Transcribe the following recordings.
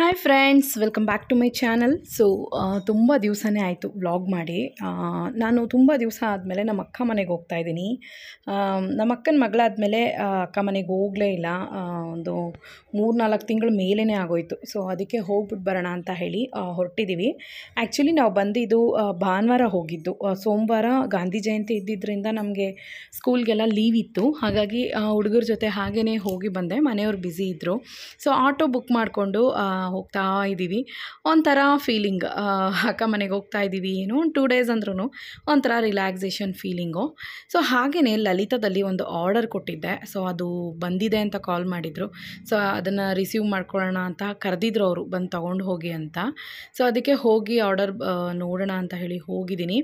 hi friends welcome back to my channel so ತುಂಬ ದಿವಸನೇ ಆಯಿತು ವ್ಲಾಗ್ ಮಾಡಿ ನಾನು ತುಂಬ ದಿವಸ ಆದಮೇಲೆ ನಮ್ಮ ಅಕ್ಕ ಮನೆಗೆ ಹೋಗ್ತಾ ಇದ್ದೀನಿ ನಮ್ಮ ಅಕ್ಕನ ಮಗಳಾದಮೇಲೆ ಅಕ್ಕ ಮನೆಗೆ ಹೋಗಲೇ ಇಲ್ಲ ಒಂದು ಮೂರು ನಾಲ್ಕು ತಿಂಗಳು ಮೇಲೇ ಆಗೋಯಿತು ಸೊ ಅದಕ್ಕೆ ಹೋಗ್ಬಿಟ್ಟು ಬರೋಣ ಅಂತ ಹೇಳಿ ಹೊರಟಿದ್ದೀವಿ ಆ್ಯಕ್ಚುಲಿ ನಾವು ಬಂದಿದ್ದು ಭಾನುವಾರ ಹೋಗಿದ್ದು ಸೋಮವಾರ ಗಾಂಧಿ ಜಯಂತಿ ಇದ್ದಿದ್ದರಿಂದ ನಮಗೆ ಸ್ಕೂಲ್ಗೆಲ್ಲ ಲೀವ್ ಇತ್ತು ಹಾಗಾಗಿ ಹುಡುಗರ ಜೊತೆ ಹಾಗೇ ಹೋಗಿ ಬಂದೆ ಮನೆಯವ್ರು ಬ್ಯುಸಿ ಇದ್ದರು ಸೊ ಆಟೋ ಬುಕ್ ಮಾಡಿಕೊಂಡು ಹೋಗ್ತಾ ಇದ್ದೀವಿ ಒಂಥರ ಫೀಲಿಂಗ್ ಅಕ್ಕ ಮನೆಗೆ ಹೋಗ್ತಾ ಇದ್ದೀವಿ ಏನು ಒಂದು ಟೂ ಡೇಸ್ ಅಂದ್ರೂ ಒಂಥರ ರಿಲ್ಯಾಕ್ಸೇಷನ್ ಫೀಲಿಂಗು ಸೊ ಹಾಗೆಯೇ ಲಲಿತದಲ್ಲಿ ಒಂದು ಆರ್ಡರ್ ಕೊಟ್ಟಿದ್ದೆ ಸೊ ಅದು ಬಂದಿದೆ ಅಂತ ಕಾಲ್ ಮಾಡಿದರು ಸೊ ಅದನ್ನು ರಿಸೀವ್ ಮಾಡ್ಕೊಳ್ಳೋಣ ಅಂತ ಕರೆದಿದ್ರು ಅವರು ಬಂದು ತೊಗೊಂಡು ಹೋಗಿ ಅಂತ ಸೊ ಅದಕ್ಕೆ ಹೋಗಿ ಆರ್ಡರ್ ನೋಡೋಣ ಅಂತ ಹೇಳಿ ಹೋಗಿದ್ದೀನಿ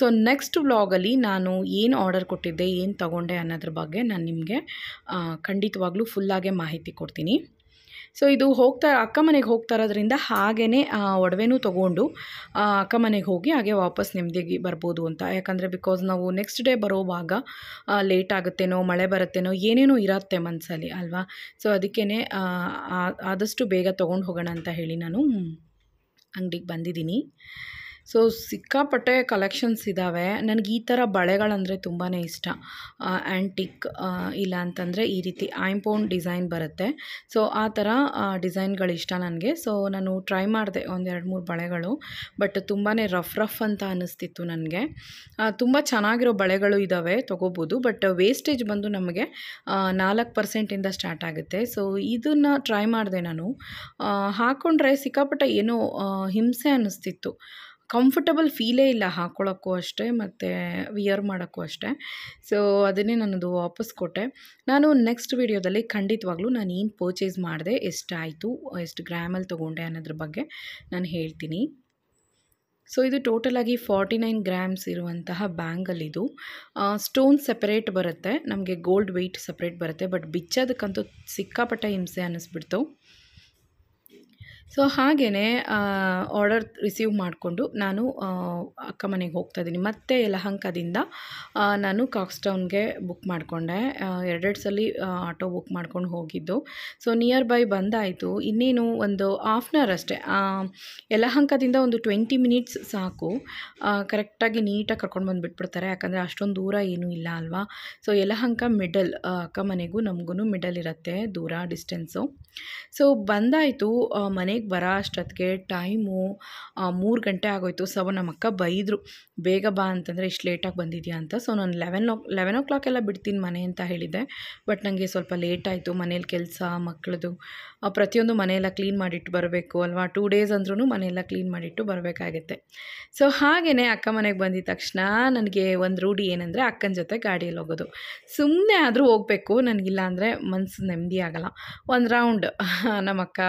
ಸೊ ನೆಕ್ಸ್ಟ್ ವ್ಲಾಗಲ್ಲಿ ನಾನು ಏನು ಆರ್ಡರ್ ಕೊಟ್ಟಿದ್ದೆ ಏನು ತೊಗೊಂಡೆ ಅನ್ನೋದ್ರ ಬಗ್ಗೆ ನಾನು ನಿಮಗೆ ಖಂಡಿತವಾಗ್ಲೂ ಫುಲ್ಲಾಗೆ ಮಾಹಿತಿ ಕೊಡ್ತೀನಿ ಸೊ ಇದು ಹೋಗ್ತಾ ಅಕ್ಕ ಮನೆಗೆ ಹೋಗ್ತಾ ಇರೋದ್ರಿಂದ ಹಾಗೇ ಒಡವೆನೂ ತೊಗೊಂಡು ಅಕ್ಕ ಮನೆಗೆ ಹೋಗಿ ಹಾಗೆ ವಾಪಸ್ ನೆಮ್ಮದಿಗೆ ಬರ್ಬೋದು ಅಂತ ಯಾಕಂದರೆ ಬಿಕಾಸ್ ನಾವು ನೆಕ್ಸ್ಟ್ ಡೇ ಬರೋವಾಗ ಲೇಟ್ ಆಗುತ್ತೇನೋ ಮಳೆ ಬರುತ್ತೇನೋ ಏನೇನೋ ಇರತ್ತೆ ಮನಸ್ಸಲ್ಲಿ ಅಲ್ವಾ ಸೊ ಅದಕ್ಕೇ ಆದಷ್ಟು ಬೇಗ ತೊಗೊಂಡು ಹೋಗೋಣ ಅಂತ ಹೇಳಿ ನಾನು ಅಂಗಡಿಗೆ ಬಂದಿದ್ದೀನಿ ಸೊ ಸಿಕ್ಕಾಪಟ್ಟೆ ಕಲೆಕ್ಷನ್ಸ್ ಇದ್ದಾವೆ ನನಗೆ ಈ ಥರ ಬಳೆಗಳಂದರೆ ತುಂಬಾ ಇಷ್ಟ ಆ್ಯಂಟಿಕ್ ಇಲ್ಲ ಅಂತಂದರೆ ಈ ರೀತಿ ಆಂಪೌಂಡ್ ಡಿಸೈನ್ ಬರುತ್ತೆ ಸೊ ಆ ಥರ ಡಿಸೈನ್ಗಳು ಇಷ್ಟ ನನಗೆ ಸೊ ನಾನು ಟ್ರೈ ಮಾಡಿದೆ ಒಂದೆರಡು ಮೂರು ಬಳೆಗಳು ಬಟ್ ತುಂಬಾ ರಫ್ ರಫ್ ಅಂತ ಅನ್ನಿಸ್ತಿತ್ತು ನನಗೆ ತುಂಬ ಚೆನ್ನಾಗಿರೋ ಬಳೆಗಳು ಇದ್ದಾವೆ ತೊಗೋಬೋದು ಬಟ್ ವೇಸ್ಟೇಜ್ ಬಂದು ನಮಗೆ ನಾಲ್ಕು ಪರ್ಸೆಂಟಿಂದ ಸ್ಟಾರ್ಟ್ ಆಗುತ್ತೆ ಸೊ ಇದನ್ನು ಟ್ರೈ ಮಾಡಿದೆ ನಾನು ಹಾಕ್ಕೊಂಡ್ರೆ ಸಿಕ್ಕಾಪಟ್ಟೆ ಏನೋ ಹಿಂಸೆ ಅನ್ನಿಸ್ತಿತ್ತು ಕಂಫರ್ಟಬಲ್ ಫೀಲೇ ಇಲ್ಲ ಹಾಕ್ಕೊಳ್ಳೋಕ್ಕೂ ಅಷ್ಟೇ ಮತ್ತು ವಿಯರ್ ಮಾಡೋಕ್ಕೂ ಅಷ್ಟೇ ಸೊ ಅದನ್ನೇ ನಾನದು ವಾಪಸ್ ಕೊಟ್ಟೆ ನಾನು ನೆಕ್ಸ್ಟ್ ವೀಡಿಯೋದಲ್ಲಿ ಖಂಡಿತವಾಗ್ಲೂ ನಾನು ಏನು ಪರ್ಚೇಸ್ ಮಾಡಿದೆ ಎಷ್ಟಾಯಿತು ಎಷ್ಟು ಗ್ರಾಮಲ್ಲಿ ತೊಗೊಂಡೆ ಅನ್ನೋದ್ರ ಬಗ್ಗೆ ನಾನು ಹೇಳ್ತೀನಿ ಸೊ ಇದು ಟೋಟಲಾಗಿ ಫಾರ್ಟಿ ನೈನ್ ಗ್ರಾಮ್ಸ್ ಇರುವಂತಹ ಬ್ಯಾಂಗಲ್ಲಿದು ಸ್ಟೋನ್ ಸೆಪರೇಟ್ ಬರುತ್ತೆ ನಮಗೆ ಗೋಲ್ಡ್ ವೆಯ್ಟ್ ಸಪ್ರೇಟ್ ಬರುತ್ತೆ ಬಟ್ ಬಿಚ್ಚೋದಕ್ಕಂತೂ ಸಿಕ್ಕಾಪಟ್ಟೆ ಹಿಂಸೆ ಅನ್ನಿಸ್ಬಿಡ್ತು ಸೊ ಹಾಗೆಯೇ ಆರ್ಡರ್ ರಿಸೀವ್ ಮಾಡಿಕೊಂಡು ನಾನು ಅಕ್ಕ ಮನೆಗೆ ಹೋಗ್ತಾ ಇದ್ದೀನಿ ಮತ್ತೆ ಯಲಹಂಕದಿಂದ ನಾನು ಕಾಕ್ಸ್ಟೌನ್ಗೆ ಬುಕ್ ಮಾಡಿಕೊಂಡೆ ಎರಡೆರಡು ಸಲ ಆಟೋ ಬುಕ್ ಮಾಡ್ಕೊಂಡು ಹೋಗಿದ್ದು ಸೊ ನಿಯರ್ ಬೈ ಬಂದಾಯಿತು ಇನ್ನೇನು ಒಂದು ಹಾಫ್ ಆನ್ ಅವರ್ ಅಷ್ಟೇ ಯಲಹಂಕದಿಂದ ಒಂದು ಟ್ವೆಂಟಿ ಮಿನಿಟ್ಸ್ ಸಾಕು ಕರೆಕ್ಟಾಗಿ ನೀಟಾಗಿ ಕರ್ಕೊಂಡು ಬಂದುಬಿಟ್ಬಿಡ್ತಾರೆ ಯಾಕಂದರೆ ಅಷ್ಟೊಂದು ದೂರ ಏನೂ ಇಲ್ಲ ಅಲ್ವಾ ಸೊ ಯಲಹಂಕ ಮಿಡಲ್ ಅಕ್ಕ ಮನೆಗೂ ನಮಗೂ ಮಿಡಲ್ ಇರುತ್ತೆ ದೂರ ಡಿಸ್ಟೆನ್ಸು ಸೊ ಬಂದಾಯಿತು ಮನೆಗೆ ಮನೆಗೆ ಬರೋ ಅಷ್ಟೊತ್ತಿಗೆ ಟೈಮು ಮೂರು ಗಂಟೆ ಆಗೋಯ್ತು ಸೊ ನಮ್ಮ ಅಕ್ಕ ಬೈದರು ಬೇಗ ಬಾ ಅಂತಂದರೆ ಇಷ್ಟು ಲೇಟಾಗಿ ಬಂದಿದ್ಯಾ ಅಂತ ಸೊ ನಾನು ಲೆವೆನ್ ಓ ಲೆವೆನ್ ಓ ಕ್ಲಾಕೆಲ್ಲ ಬಿಡ್ತೀನಿ ಮನೆ ಅಂತ ಹೇಳಿದ್ದೆ ಬಟ್ ನನಗೆ ಸ್ವಲ್ಪ ಲೇಟ್ ಆಯಿತು ಮನೇಲಿ ಕೆಲಸ ಮಕ್ಕಳದು ಪ್ರತಿಯೊಂದು ಮನೆಯೆಲ್ಲ ಕ್ಲೀನ್ ಮಾಡಿಟ್ಟು ಬರಬೇಕು ಅಲ್ವಾ ಟೂ ಡೇಸ್ ಅಂದ್ರೂ ಮನೆಯೆಲ್ಲ ಕ್ಲೀನ್ ಮಾಡಿಟ್ಟು ಬರಬೇಕಾಗತ್ತೆ ಸೊ ಹಾಗೆಯೇ ಅಕ್ಕ ಮನೆಗೆ ಬಂದಿದ ತಕ್ಷಣ ನನಗೆ ಒಂದು ರೂಢಿ ಏನಂದರೆ ಅಕ್ಕನ ಜೊತೆ ಗಾಡಿಯಲ್ಲಿ ಹೋಗೋದು ಸುಮ್ಮನೆ ಆದರೂ ಹೋಗಬೇಕು ನನಗಿಲ್ಲ ಅಂದರೆ ಮನಸ್ಸು ನೆಮ್ಮದಿ ಆಗಲ್ಲ ಒಂದು ರೌಂಡ್ ನಮ್ಮ ಅಕ್ಕ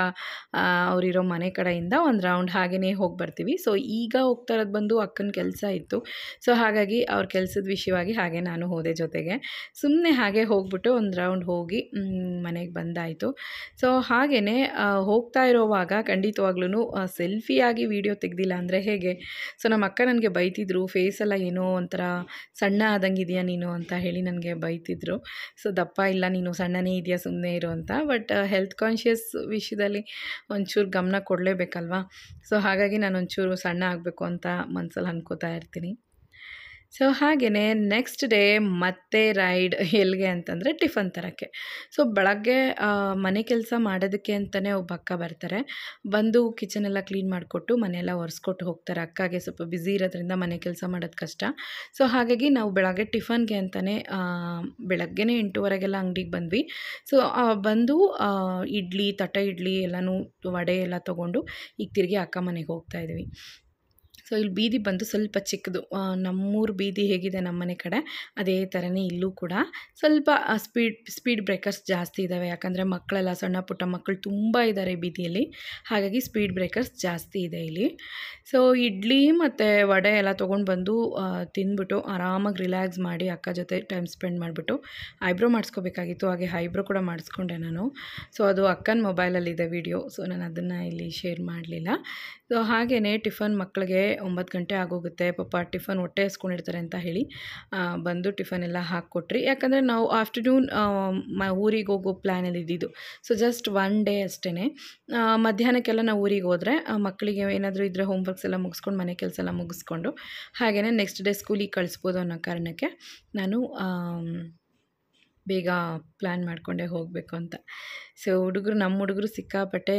ಅವರಿರೋ ಮನೆ ಕಡೆಯಿಂದ ಒಂದು ರೌಂಡ್ ಹಾಗೆಯೇ ಹೋಗಿ ಬರ್ತೀವಿ ಸೊ ಈಗ ಹೋಗ್ತಾ ಇರೋದು ಬಂದು ಅಕ್ಕನ ಕೆಲಸ ಇತ್ತು ಸೊ ಹಾಗಾಗಿ ಅವ್ರ ಕೆಲಸದ ವಿಷಯವಾಗಿ ಹಾಗೆ ನಾನು ಹೋದೆ ಜೊತೆಗೆ ಸುಮ್ಮನೆ ಹಾಗೆ ಹೋಗ್ಬಿಟ್ಟು ಒಂದು ರೌಂಡ್ ಹೋಗಿ ಮನೆಗೆ ಬಂದಾಯಿತು ಸೊ ಹಾಗೆ ಹಾಗೆಯೇ ಹೋಗ್ತಾ ಇರೋವಾಗ ಖಂಡಿತವಾಗ್ಲೂ ಸೆಲ್ಫಿಯಾಗಿ ವೀಡಿಯೋ ತೆಗ್ದಿಲ್ಲ ಅಂದರೆ ಹೇಗೆ ಸೊ ನಮ್ಮ ಅಕ್ಕ ನನಗೆ ಬೈತಿದ್ರು ಫೇಸೆಲ್ಲ ಏನೋ ಒಂಥರ ಸಣ್ಣ ಆದಂಗಿದೆಯಾ ನೀನು ಅಂತ ಹೇಳಿ ನನಗೆ ಬೈತಿದ್ರು ಸೊ ದಪ್ಪ ಇಲ್ಲ ನೀನು ಸಣ್ಣನೇ ಇದೆಯಾ ಸುಮ್ಮನೆ ಇರು ಅಂತ ಬಟ್ ಹೆಲ್ತ್ ಕಾನ್ಷಿಯಸ್ ವಿಷಯದಲ್ಲಿ ಒಂಚೂರು ಗಮನ ಕೊಡಲೇಬೇಕಲ್ವಾ ಸೊ ಹಾಗಾಗಿ ನಾನು ಒಂಚೂರು ಸಣ್ಣ ಆಗಬೇಕು ಅಂತ ಮನಸ್ಸಲ್ಲಿ ಅನ್ಕೋತಾ ಇರ್ತೀನಿ ಸೊ ಹಾಗೆಯೇ ನೆಕ್ಸ್ಟ್ ಡೇ ಮತ್ತೆ ರೈಡ್ ಎಲ್ಲಿಗೆ ಅಂತಂದರೆ ಟಿಫನ್ ತರೋಕ್ಕೆ ಸೊ ಬೆಳಗ್ಗೆ ಮನೆ ಕೆಲಸ ಮಾಡೋದಕ್ಕೆ ಅಂತಲೇ ಒಬ್ಬ ಅಕ್ಕ ಬರ್ತಾರೆ ಬಂದು ಕಿಚನೆಲ್ಲ ಕ್ಲೀನ್ ಮಾಡಿಕೊಟ್ಟು ಮನೆಯೆಲ್ಲ ಒರೆಸ್ಕೊಟ್ಟು ಹೋಗ್ತಾರೆ ಅಕ್ಕಗೆ ಸ್ವಲ್ಪ ಬ್ಯುಸಿ ಇರೋದ್ರಿಂದ ಮನೆ ಕೆಲಸ ಮಾಡೋದು ಕಷ್ಟ ಸೊ ಹಾಗಾಗಿ ನಾವು ಬೆಳಗ್ಗೆ ಟಿಫನ್ಗೆ ಅಂತಲೇ ಬೆಳಗ್ಗೆನೇ ಎಂಟೂವರೆಗೆಲ್ಲ ಅಂಗಡಿಗೆ ಬಂದ್ವಿ ಸೊ ಬಂದು ಇಡ್ಲಿ ತಟ ಇಡ್ಲಿ ಎಲ್ಲನೂ ವಡೆ ಎಲ್ಲ ತೊಗೊಂಡು ಈಗ ತಿರುಗಿ ಅಕ್ಕ ಮನೆಗೆ ಹೋಗ್ತಾಯಿದ್ವಿ ಸೊ ಇಲ್ಲಿ ಬೀದಿ ಬಂದು ಸ್ವಲ್ಪ ಚಿಕ್ಕದು ನಮ್ಮೂರು ಬೀದಿ ಹೇಗಿದೆ ನಮ್ಮನೆ ಕಡೆ ಅದೇ ಥರನೇ ಇಲ್ಲೂ ಕೂಡ ಸ್ವಲ್ಪ ಸ್ಪೀಡ್ ಸ್ಪೀಡ್ ಬ್ರೇಕರ್ಸ್ ಜಾಸ್ತಿ ಇದ್ದಾವೆ ಯಾಕಂದರೆ ಮಕ್ಕಳೆಲ್ಲ ಸಣ್ಣ ಪುಟ್ಟ ಮಕ್ಕಳು ತುಂಬ ಇದ್ದಾರೆ ಬೀದಿಯಲ್ಲಿ ಹಾಗಾಗಿ ಸ್ಪೀಡ್ ಬ್ರೇಕರ್ಸ್ ಜಾಸ್ತಿ ಇದೆ ಇಲ್ಲಿ ಸೊ ಇಡ್ಲಿ ಮತ್ತು ವಡೆ ಎಲ್ಲ ತೊಗೊಂಡು ಬಂದು ತಿಂದ್ಬಿಟ್ಟು ಆರಾಮಾಗಿ ರಿಲ್ಯಾಕ್ಸ್ ಮಾಡಿ ಅಕ್ಕ ಜೊತೆ ಟೈಮ್ ಸ್ಪೆಂಡ್ ಮಾಡಿಬಿಟ್ಟು ಐಬ್ರೋ ಮಾಡಿಸ್ಕೋಬೇಕಾಗಿತ್ತು ಹಾಗೆ ಐಬ್ರೋ ಕೂಡ ಮಾಡಿಸ್ಕೊಂಡೆ ನಾನು ಸೊ ಅದು ಅಕ್ಕನ ಮೊಬೈಲಲ್ಲಿದೆ ವಿಡಿಯೋ ಸೊ ನಾನು ಅದನ್ನು ಇಲ್ಲಿ ಶೇರ್ ಮಾಡಲಿಲ್ಲ ಸೊ ಹಾಗೆಯೇ ಟಿಫನ್ ಮಕ್ಕಳಿಗೆ ಒಂಬತ್ತು ಗಂಟೆ ಆಗೋಗುತ್ತೆ ಪಾಪ ಟಿಫನ್ ಹೊಟ್ಟೆ ಹಸ್ಕೊಂಡಿರ್ತಾರೆ ಅಂತ ಹೇಳಿ ಬಂದು ಟಿಫನ್ ಎಲ್ಲ ಹಾಕ್ಕೊಟ್ರಿ ಯಾಕಂದರೆ ನಾವು ಆಫ್ಟರ್ನೂನ್ ಮ ಊರಿಗೆ ಹೋಗೋ ಪ್ಲ್ಯಾನಲ್ಲಿ ಇದ್ದಿದ್ದು ಸೊ ಜಸ್ಟ್ ಒನ್ ಡೇ ಅಷ್ಟೇ ಮಧ್ಯಾಹ್ನಕ್ಕೆಲ್ಲ ನಾವು ಊರಿಗೆ ಹೋದರೆ ಮಕ್ಕಳಿಗೆ ಏನಾದರೂ ಇದ್ದರೆ ಹೋಮ್ವರ್ಕ್ಸ್ ಎಲ್ಲ ಮುಗಿಸ್ಕೊಂಡು ಮನೆ ಕೆಲಸ ಎಲ್ಲ ಮುಗಿಸ್ಕೊಂಡು ಹಾಗೆಯೇ ನೆಕ್ಸ್ಟ್ ಡೇ ಸ್ಕೂಲಿಗೆ ಕಳಿಸ್ಬೋದು ಅನ್ನೋ ಕಾರಣಕ್ಕೆ ನಾನು ಬೇಗ ಪ್ಲ್ಯಾನ್ ಮಾಡಿಕೊಂಡೆ ಹೋಗಬೇಕು ಅಂತ ಸೊ ಹುಡುಗರು ನಮ್ಮ ಹುಡುಗರು ಸಿಕ್ಕಾಪಟ್ಟೆ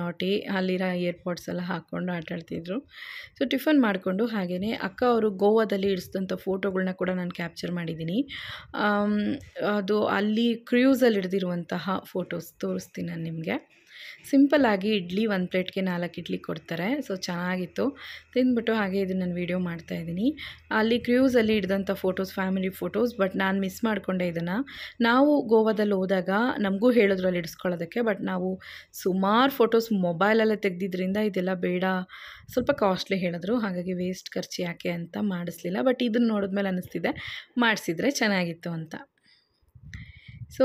ನೋಟಿ ಅಲ್ಲಿರೋ ಏರ್ಪೋರ್ಟ್ಸ್ ಎಲ್ಲ ಹಾಕ್ಕೊಂಡು ಆಟಾಡ್ತಿದ್ರು ಸೊ ಟಿಫನ್ ಮಾಡಿಕೊಂಡು ಹಾಗೆಯೇ ಅಕ್ಕ ಅವರು ಗೋವಾದಲ್ಲಿ ಇಡಿಸಿದಂಥ ಫೋಟೋಗಳನ್ನ ಕೂಡ ನಾನು ಕ್ಯಾಪ್ಚರ್ ಮಾಡಿದ್ದೀನಿ ಅದು ಅಲ್ಲಿ ಕ್ರ್ಯೂಸಲ್ಲಿ ಹಿಡ್ದಿರುವಂತಹ ಫೋಟೋಸ್ ತೋರಿಸ್ತೀನಿ ನಾನು ನಿಮಗೆ ಸಿಂಪಲ್ಲಾಗಿ ಇಡ್ಲಿ ಒಂದು ಪ್ಲೇಟ್ಗೆ ನಾಲ್ಕು ಇಡ್ಲಿ ಕೊಡ್ತಾರೆ ಸೊ ಚೆನ್ನಾಗಿತ್ತು ತಿಂದ್ಬಿಟ್ಟು ಹಾಗೆ ಇದನ್ನು ನಾನು ವೀಡಿಯೋ ಇದ್ದೀನಿ ಅಲ್ಲಿ ಕ್ರ್ಯೂಸಲ್ಲಿ ಹಿಡಿದಂಥ ಫೋಟೋಸ್ ಫ್ಯಾಮಿಲಿ ಫೋಟೋಸ್ ಬಟ್ ನಾನು ಮಿಸ್ ಮಾಡಿಕೊಂಡೆ ಇದನ್ನು ನಾವು ಗೋವಾದಲ್ಲಿ ಹೋದಾಗ ನಮಗೂ ಹೇಳಿದ್ರು ಅಲ್ಲಿ ಇಡಿಸ್ಕೊಳ್ಳೋದಕ್ಕೆ ಬಟ್ ನಾವು ಸುಮಾರು ಫೋಟೋಸ್ ಮೊಬೈಲಲ್ಲೇ ತೆಗೆದಿದ್ದರಿಂದ ಇದೆಲ್ಲ ಬೇಡ ಸ್ವಲ್ಪ ಕಾಸ್ಟ್ಲಿ ಹೇಳಿದ್ರು ಹಾಗಾಗಿ ವೇಸ್ಟ್ ಖರ್ಚು ಯಾಕೆ ಅಂತ ಮಾಡಿಸ್ಲಿಲ್ಲ ಬಟ್ ಇದನ್ನು ನೋಡಿದ್ಮೇಲೆ ಅನ್ನಿಸ್ತಿದೆ ಮಾಡಿಸಿದ್ರೆ ಚೆನ್ನಾಗಿತ್ತು ಅಂತ ಸೊ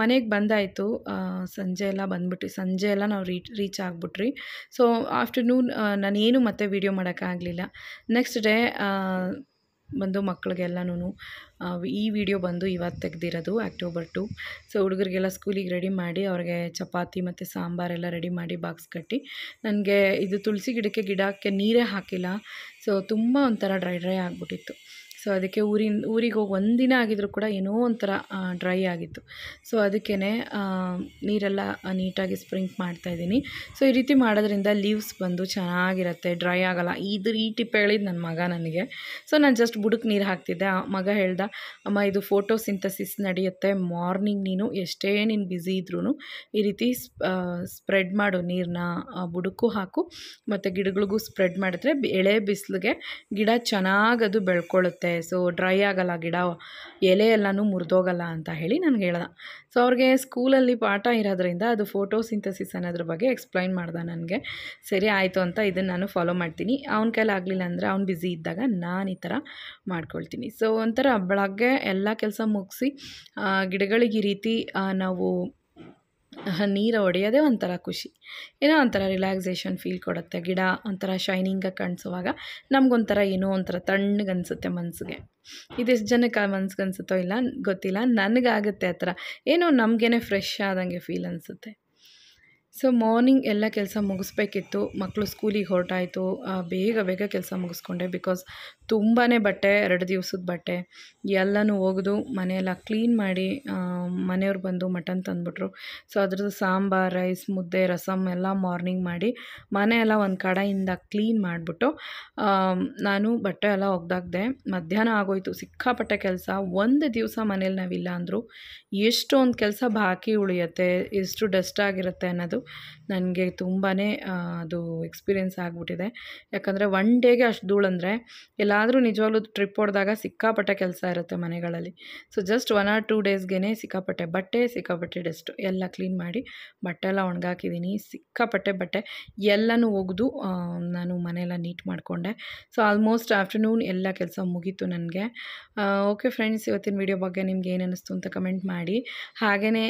ಮನೆಗೆ ಬಂದಾಯಿತು ಸಂಜೆ ಎಲ್ಲ ಬಂದ್ಬಿಟ್ಟು ಸಂಜೆ ಎಲ್ಲ ನಾವು ರೀಚ್ ರೀಚ್ ಆಗಿಬಿಟ್ರಿ ಸೊ ಆಫ್ಟರ್ನೂನ್ ನಾನೇನು ಮತ್ತೆ ವೀಡಿಯೋ ಮಾಡೋಕ್ಕಾಗಲಿಲ್ಲ ನೆಕ್ಸ್ಟ್ ಡೇ ಬಂದು ಮಕ್ಕಳಿಗೆಲ್ಲನೂ ಈ ವಿಡಿಯೋ ಬಂದು ಇವತ್ತು ತೆಗೆದಿರೋದು ಅಕ್ಟೋಬರ್ ಟು ಸೊ ಹುಡುಗರಿಗೆಲ್ಲ ಸ್ಕೂಲಿಗೆ ರೆಡಿ ಮಾಡಿ ಅವ್ರಿಗೆ ಚಪಾತಿ ಮತ್ತು ಸಾಂಬಾರೆಲ್ಲ ರೆಡಿ ಮಾಡಿ ಬಾಕ್ಸ್ ಕಟ್ಟಿ ನನಗೆ ಇದು ತುಳಸಿ ಗಿಡಕ್ಕೆ ಗಿಡಕ್ಕೆ ನೀರೇ ಹಾಕಿಲ್ಲ ಸೊ ತುಂಬ ಒಂಥರ ಡ್ರೈ ಡ್ರೈ ಆಗಿಬಿಟ್ಟಿತ್ತು ಸೊ ಅದಕ್ಕೆ ಊರಿನ ಊರಿಗೆ ಹೋಗಿ ಒಂದಿನ ಆಗಿದ್ರು ಕೂಡ ಏನೋ ಒಂಥರ ಡ್ರೈ ಆಗಿತ್ತು ಸೊ ಅದಕ್ಕೇ ನೀರೆಲ್ಲ ನೀಟಾಗಿ ಸ್ಪ್ರಿಂಕ್ ಮಾಡ್ತಾಯಿದ್ದೀನಿ ಸೊ ಈ ರೀತಿ ಮಾಡೋದ್ರಿಂದ ಲೀವ್ಸ್ ಬಂದು ಚೆನ್ನಾಗಿರುತ್ತೆ ಡ್ರೈ ಆಗಲ್ಲ ಇದು ಈ ಟಿಪ್ ಹೇಳಿದ್ದು ನನ್ನ ಮಗ ನನಗೆ ಸೊ ನಾನು ಜಸ್ಟ್ ಬುಡಕ್ಕೆ ನೀರು ಹಾಕ್ತಿದ್ದೆ ಆ ಮಗ ಹೇಳ್ದ ಅಮ್ಮ ಇದು ಫೋಟೋ ಸಿಂಥಸಿಸ್ ನಡೆಯುತ್ತೆ ಮಾರ್ನಿಂಗ್ ನೀನು ಎಷ್ಟೇ ನೀನು ಬ್ಯುಸಿ ಇದ್ರೂ ಈ ರೀತಿ ಸ್ಪ್ರೆಡ್ ಮಾಡು ನೀರನ್ನ ಬುಡಕ್ಕೂ ಹಾಕು ಮತ್ತು ಗಿಡಗಳಿಗೂ ಸ್ಪ್ರೆಡ್ ಮಾಡಿದ್ರೆ ಎಳೆ ಬಿಸಿಲಿಗೆ ಗಿಡ ಚೆನ್ನಾಗದು ಬೆಳ್ಕೊಳ್ಳುತ್ತೆ ಸೊ ಡ್ರೈ ಆಗಲ್ಲ ಗಿಡ ಎಲೆ ಎಲ್ಲನೂ ಮುರಿದೋಗಲ್ಲ ಅಂತ ಹೇಳಿ ನನಗೆ ಹೇಳ್ದ ಸೊ ಅವ್ರಿಗೆ ಸ್ಕೂಲಲ್ಲಿ ಪಾಠ ಇರೋದ್ರಿಂದ ಅದು ಫೋಟೋ ಸಿಂಥಸಿಸ್ ಅನ್ನೋದ್ರ ಬಗ್ಗೆ ಎಕ್ಸ್ಪ್ಲೈನ್ ಮಾಡ್ದೆ ನನಗೆ ಸರಿ ಆಯಿತು ಅಂತ ಇದನ್ನು ನಾನು ಫಾಲೋ ಮಾಡ್ತೀನಿ ಅವ್ನ ಕೈಲಿ ಆಗಲಿಲ್ಲ ಅಂದರೆ ಅವ್ನು ಬ್ಯುಸಿ ಇದ್ದಾಗ ನಾನು ಈ ಥರ ಮಾಡ್ಕೊಳ್ತೀನಿ ಸೊ ಒಂಥರ ಬೆಳಗ್ಗೆ ಎಲ್ಲ ಕೆಲಸ ಮುಗಿಸಿ ಗಿಡಗಳಿಗೆ ಈ ರೀತಿ ನಾವು ನೀರು ಹೊಡೆಯೋದೇ ಒಂಥರ ಖುಷಿ ಏನೋ ಒಂಥರ ರಿಲ್ಯಾಕ್ಸೇಷನ್ ಫೀಲ್ ಕೊಡುತ್ತೆ ಗಿಡ ಒಂಥರ ಶೈನಿಂಗಾಗಿ ಕಾಣಿಸುವಾಗ ನಮಗೊಂಥರ ಏನೋ ಒಂಥರ ತಣ್ಣಗೆ ಅನಿಸುತ್ತೆ ಮನಸ್ಸಿಗೆ ಇದೆಷ್ಟು ಜನಕ್ಕೆ ಮನ್ಸಿಗೆ ಅನಿಸುತ್ತೋ ಇಲ್ಲ ಗೊತ್ತಿಲ್ಲ ನನಗಾಗುತ್ತೆ ಆ ಥರ ಏನೋ ನಮಗೇನೆ ಫ್ರೆಶ್ ಆದಂಗೆ ಫೀಲ್ ಅನಿಸುತ್ತೆ ಸೊ ಮಾರ್ನಿಂಗ್ ಎಲ್ಲ ಕೆಲಸ ಮುಗಿಸ್ಬೇಕಿತ್ತು ಮಕ್ಕಳು ಸ್ಕೂಲಿಗೆ ಹೊರಟಾಯಿತು ಬೇಗ ಬೇಗ ಕೆಲಸ ಮುಗಿಸ್ಕೊಂಡೆ ಬಿಕಾಸ್ ತುಂಬಾ ಬಟ್ಟೆ ಎರಡು ದಿವಸದ ಬಟ್ಟೆ ಎಲ್ಲನೂ ಒಗೆದು ಮನೆಯೆಲ್ಲ ಕ್ಲೀನ್ ಮಾಡಿ ಮನೆಯವ್ರು ಬಂದು ಮಟನ್ ತಂದುಬಿಟ್ರು ಸೊ ಅದ್ರದ್ದು ಸಾಂಬಾರ್ ರೈಸ್ ಮುದ್ದೆ ರಸಮ್ ಎಲ್ಲ ಮಾರ್ನಿಂಗ್ ಮಾಡಿ ಮನೆಯೆಲ್ಲ ಒಂದು ಕಡೆಯಿಂದ ಕ್ಲೀನ್ ಮಾಡಿಬಿಟ್ಟು ನಾನು ಬಟ್ಟೆ ಎಲ್ಲ ಒಗ್ದಾಗ್ದೆ ಮಧ್ಯಾಹ್ನ ಆಗೋಯ್ತು ಸಿಕ್ಕಾಪಟ್ಟೆ ಕೆಲಸ ಒಂದು ದಿವಸ ಮನೇಲಿ ನಾವಿಲ್ಲ ಅಂದರೂ ಎಷ್ಟೊಂದು ಕೆಲಸ ಬಾಕಿ ಉಳಿಯುತ್ತೆ ಎಷ್ಟು ಡಸ್ಟ್ ಆಗಿರುತ್ತೆ ಅನ್ನೋದು ನನಗೆ ತುಂಬಾ ಅದು ಎಕ್ಸ್ಪೀರಿಯೆನ್ಸ್ ಆಗಿಬಿಟ್ಟಿದೆ ಯಾಕಂದರೆ ಒನ್ ಡೇಗೆ ಅಷ್ಟು ಧೂಳಂದರೆ ಎಲ್ಲಾದರೂ ನಿಜವಾಗ್ಲೂ ಟ್ರಿಪ್ ಹೊಡೆದಾಗ ಸಿಕ್ಕಾಪಟ್ಟೆ ಕೆಲಸ ಇರುತ್ತೆ ಮನೆಗಳಲ್ಲಿ so just one or two ಡೇಸ್ಗೆ ಸಿಕ್ಕಾಪಟ್ಟೆ ಬಟ್ಟೆ ಸಿಕ್ಕಾಪಟ್ಟೆ ಡಸ್ಟ್ ಎಲ್ಲ ಕ್ಲೀನ್ ಮಾಡಿ ಬಟ್ಟೆ ಎಲ್ಲ ಒಣಗಾಕಿದ್ದೀನಿ ಸಿಕ್ಕಾಪಟ್ಟೆ ಬಟ್ಟೆ ಎಲ್ಲನೂ ಒಗೆದು ನಾನು ಮನೆಯೆಲ್ಲ ನೀಟ್ ಮಾಡಿಕೊಂಡೆ ಸೊ ಆಲ್ಮೋಸ್ಟ್ ಆಫ್ಟರ್ನೂನ್ ಎಲ್ಲ ಕೆಲಸ ಮುಗೀತು ನನಗೆ ಓಕೆ ಫ್ರೆಂಡ್ಸ್ ಇವತ್ತಿನ ವಿಡಿಯೋ ಬಗ್ಗೆ ನಿಮ್ಗೆ ಏನು ಅನ್ನಿಸ್ತು ಅಂತ ಕಮೆಂಟ್ ಮಾಡಿ ಹಾಗೆಯೇ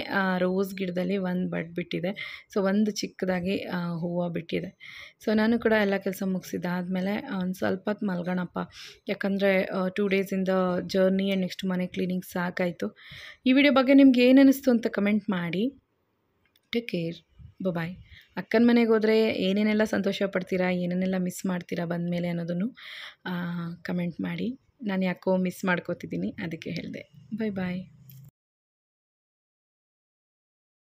ರೋಸ್ ಗಿಡದಲ್ಲಿ ಒಂದು ಬಡ್ ಬಿಟ್ಟಿದೆ ಸೊ ಒಂದು ಚಿಕ್ಕದಾಗಿ ಹೂವು ಬಿಟ್ಟಿದೆ ಸೊ ನಾನು ಕೂಡ ಎಲ್ಲ ಕೆಲಸ ಆದಮೇಲೆ ಒಂದು ಸ್ವಲ್ಪ ಹೊತ್ತು ಮಲ್ಗೋಣಪ್ಪ ಯಾಕಂದರೆ ಟೂ ಡೇಸಿಂದ ಜರ್ನಿ ಆ್ಯಂಡ್ ನೆಕ್ಸ್ಟ್ ಮನೆ ಕ್ಲೀನಿಂಗ್ ಸಾಕಾಯಿತು ಈ ವಿಡಿಯೋ ಬಗ್ಗೆ ನಿಮ್ಗೆ ಏನು ಅನ್ನಿಸ್ತು ಅಂತ ಕಮೆಂಟ್ ಮಾಡಿ ಟೇಕ್ ಕೇರ್ ಬಾಯ್ ಅಕ್ಕನ ಮನೆಗೆ ಹೋದರೆ ಏನೇನೆಲ್ಲ ಸಂತೋಷ ಪಡ್ತೀರಾ ಏನೇನೆಲ್ಲ ಮಿಸ್ ಮಾಡ್ತೀರಾ ಬಂದ ಮೇಲೆ ಅನ್ನೋದನ್ನು ಕಮೆಂಟ್ ಮಾಡಿ ನಾನು ಯಾಕೋ ಮಿಸ್ ಮಾಡ್ಕೋತಿದ್ದೀನಿ ಅದಕ್ಕೆ ಹೇಳಿದೆ ಬಾಯ್ ಬಾಯ್